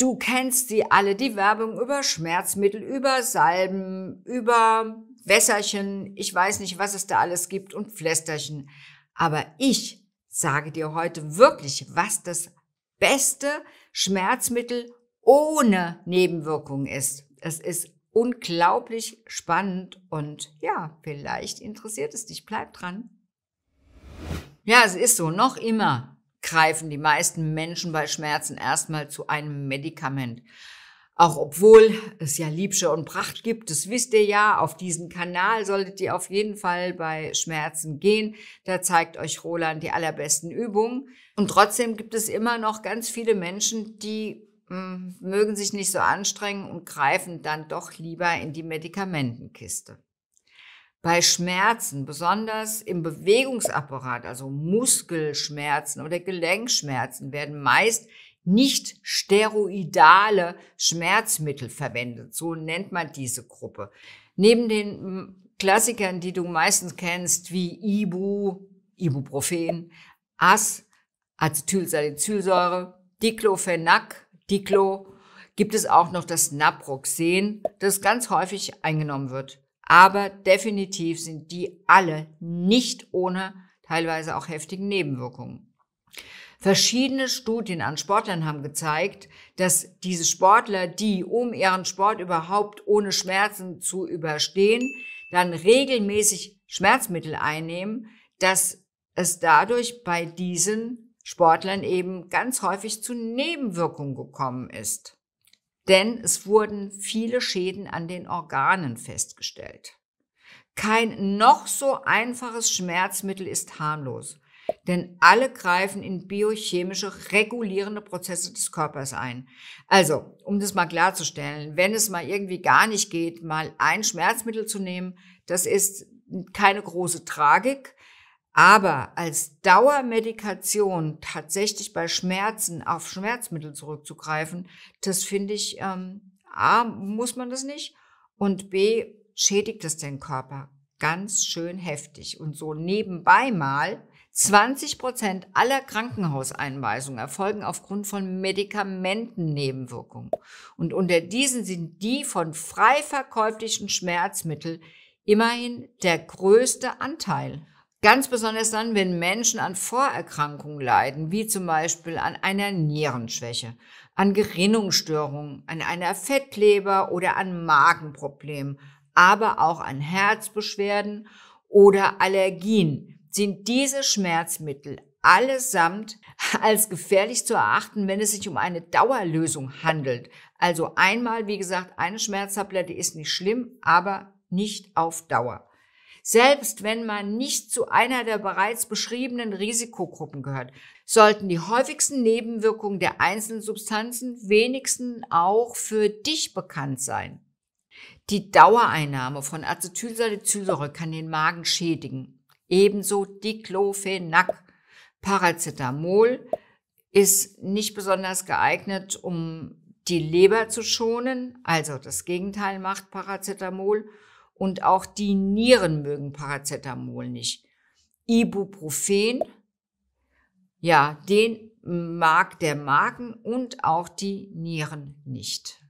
Du kennst sie alle, die Werbung über Schmerzmittel, über Salben, über Wässerchen, ich weiß nicht, was es da alles gibt und Pflästerchen. Aber ich sage dir heute wirklich, was das beste Schmerzmittel ohne Nebenwirkungen ist. Es ist unglaublich spannend und ja, vielleicht interessiert es dich. Bleib dran. Ja, es ist so, noch immer greifen die meisten Menschen bei Schmerzen erstmal zu einem Medikament. Auch obwohl es ja Liebsche und Pracht gibt, das wisst ihr ja, auf diesen Kanal solltet ihr auf jeden Fall bei Schmerzen gehen. Da zeigt euch Roland die allerbesten Übungen. Und trotzdem gibt es immer noch ganz viele Menschen, die mh, hm, mögen sich nicht so anstrengen und greifen dann doch lieber in die Medikamentenkiste bei Schmerzen, besonders im Bewegungsapparat, also Muskelschmerzen oder Gelenkschmerzen, werden meist nicht steroidale Schmerzmittel verwendet. So nennt man diese Gruppe. Neben den hm, Klassikern, die du meistens kennst, wie Ibu, Ibuprofen, As, Acetylsalicylsäure, Diclofenac, Diclo, gibt es auch noch das Naproxen, das ganz häufig eingenommen wird. Aber definitiv sind die alle nicht ohne teilweise auch heftigen Nebenwirkungen. Verschiedene Studien an Sportlern haben gezeigt, dass diese Sportler, die um ihren Sport überhaupt ohne Schmerzen zu überstehen, dann regelmäßig Schmerzmittel einnehmen, dass es dadurch bei diesen Sportlern eben ganz häufig zu Nebenwirkungen gekommen ist denn es wurden viele Schäden an den Organen festgestellt. Kein noch so einfaches Schmerzmittel ist harmlos, denn alle greifen in biochemische regulierende Prozesse des Körpers ein. Also, um das mal klarzustellen, wenn es mal irgendwie gar nicht geht, mal ein Schmerzmittel zu nehmen, das ist keine große Tragik, aber als Dauermedikation tatsächlich bei Schmerzen auf Schmerzmittel zurückzugreifen, das finde ich, ähm, A, muss man das nicht und B, schädigt es den Körper ganz schön heftig. Und so nebenbei mal, 20 Prozent aller Krankenhauseinweisungen erfolgen aufgrund von Medikamentennebenwirkungen. Und unter diesen sind die von frei verkäuflichen Schmerzmitteln immerhin der größte Anteil. Ganz besonders dann, wenn Menschen an Vorerkrankungen leiden, wie zum Beispiel an einer Nierenschwäche, an Gerinnungsstörungen, an einer Fettleber oder an Magenproblemen, aber auch an Herzbeschwerden oder Allergien, sind diese Schmerzmittel allesamt als gefährlich zu erachten, wenn es sich um eine Dauerlösung handelt. Also einmal, wie gesagt, eine Schmerztablette ist nicht schlimm, aber nicht auf Dauer selbst wenn man nicht zu einer der bereits beschriebenen Risikogruppen gehört, sollten die häufigsten Nebenwirkungen der einzelnen Substanzen wenigstens auch für dich bekannt sein. Die Dauereinnahme von Acetylsalicylsäure kann den Magen schädigen. Ebenso Diclofenac. Paracetamol ist nicht besonders geeignet, um die Leber zu schonen, also das Gegenteil macht Paracetamol und auch die Nieren mögen Paracetamol nicht. Ibuprofen, ja, den mag der Magen und auch die Nieren nicht.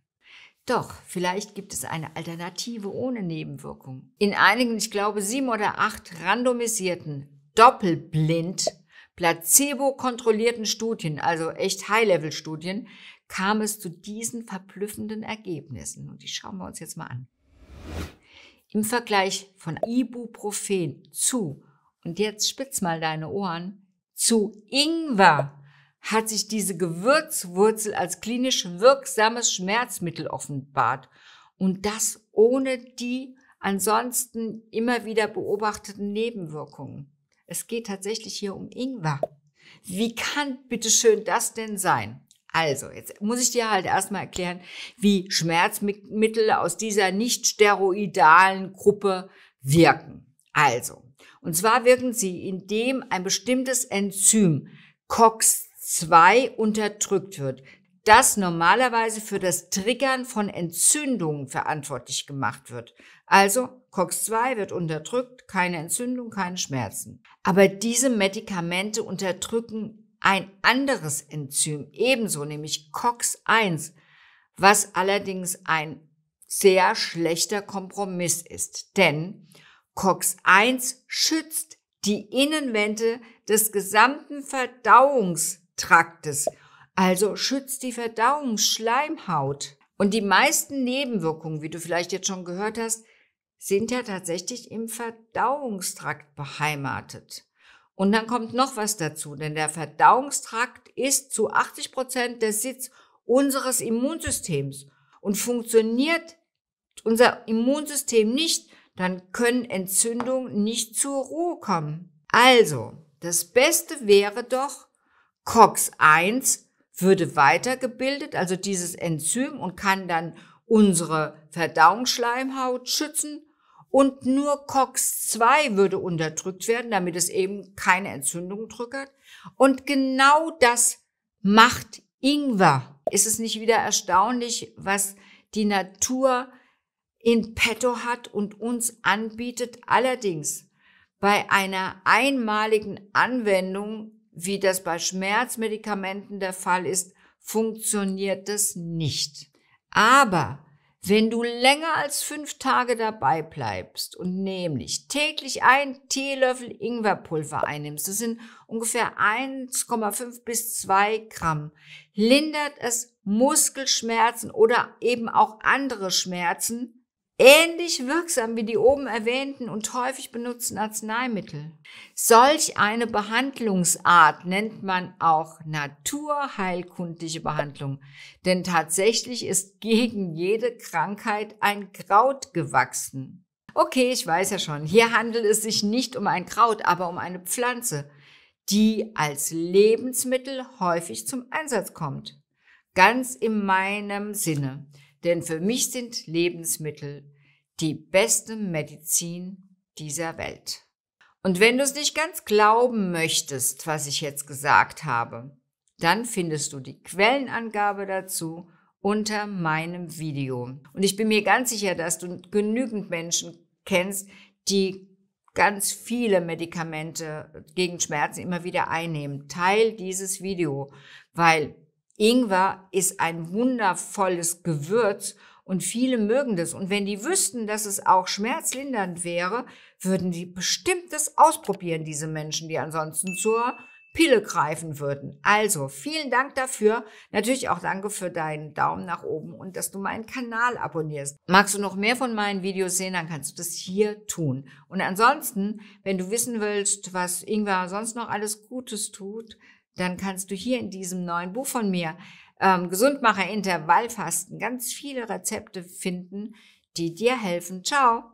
Doch, vielleicht gibt es eine Alternative ohne Nebenwirkung. In einigen, ich glaube, sieben oder acht randomisierten, doppelblind, placebo-kontrollierten Studien, also echt High-Level-Studien, kam es zu diesen verblüffenden Ergebnissen. Und die schauen wir uns jetzt mal an. Im Vergleich von Ibuprofen zu, und jetzt spitz mal deine Ohren, zu Ingwer hat sich diese Gewürzwurzel als klinisch wirksames Schmerzmittel offenbart. Und das ohne die ansonsten immer wieder beobachteten Nebenwirkungen. Es geht tatsächlich hier um Ingwer. Wie kann bitteschön das denn sein? Also, jetzt muss ich dir halt erstmal erklären, wie Schmerzmittel aus dieser nicht steroidalen Gruppe wirken. Also, und zwar wirken sie, indem ein bestimmtes Enzym COX-2 unterdrückt wird, das normalerweise für das Triggern von Entzündungen verantwortlich gemacht wird. Also COX-2 wird unterdrückt, keine Entzündung, keine Schmerzen. Aber diese Medikamente unterdrücken ein anderes Enzym ebenso, nämlich COX-1, was allerdings ein sehr schlechter Kompromiss ist, denn COX-1 schützt die Innenwände des gesamten Verdauungstraktes, also schützt die Verdauungsschleimhaut. Und die meisten Nebenwirkungen, wie du vielleicht jetzt schon gehört hast, sind ja tatsächlich im Verdauungstrakt beheimatet. Und dann kommt noch was dazu, denn der Verdauungstrakt ist zu 80 Prozent der Sitz unseres Immunsystems. Und funktioniert unser Immunsystem nicht, dann können Entzündungen nicht zur Ruhe kommen. Also, das Beste wäre doch, COX-1 würde weitergebildet, also dieses Enzym, und kann dann unsere Verdauungsschleimhaut schützen und nur COX-2 würde unterdrückt werden, damit es eben keine Entzündung drückert. Und genau das macht Ingwer. Ist es nicht wieder erstaunlich, was die Natur in petto hat und uns anbietet? Allerdings bei einer einmaligen Anwendung, wie das bei Schmerzmedikamenten der Fall ist, funktioniert es nicht. Aber wenn du länger als fünf Tage dabei bleibst und nämlich täglich einen Teelöffel Ingwerpulver einnimmst, das sind ungefähr 1,5 bis 2 Gramm, lindert es Muskelschmerzen oder eben auch andere Schmerzen ähnlich wirksam wie die oben erwähnten und häufig benutzten Arzneimittel. Solch eine Behandlungsart nennt man auch naturheilkundliche Behandlung, denn tatsächlich ist gegen jede Krankheit ein Kraut gewachsen. Okay, ich weiß ja schon, hier handelt es sich nicht um ein Kraut, aber um eine Pflanze, die als Lebensmittel häufig zum Einsatz kommt. Ganz in meinem Sinne. Denn für mich sind Lebensmittel die beste Medizin dieser Welt. Und wenn du es nicht ganz glauben möchtest, was ich jetzt gesagt habe, dann findest du die Quellenangabe dazu unter meinem Video. Und ich bin mir ganz sicher, dass du genügend Menschen kennst, die ganz viele Medikamente gegen Schmerzen immer wieder einnehmen. Teil dieses Video, weil Ingwer ist ein wundervolles Gewürz und viele mögen das. Und wenn die wüssten, dass es auch schmerzlindernd wäre, würden die bestimmt das ausprobieren, diese Menschen, die ansonsten zur Pille greifen würden. Also vielen Dank dafür. Natürlich auch danke für deinen Daumen nach oben und dass du meinen Kanal abonnierst. Magst du noch mehr von meinen Videos sehen, dann kannst du das hier tun. Und ansonsten, wenn du wissen willst, was Ingwer sonst noch alles Gutes tut, dann kannst du hier in diesem neuen Buch von mir, ähm, Gesundmacher Intervallfasten, ganz viele Rezepte finden, die dir helfen. Ciao!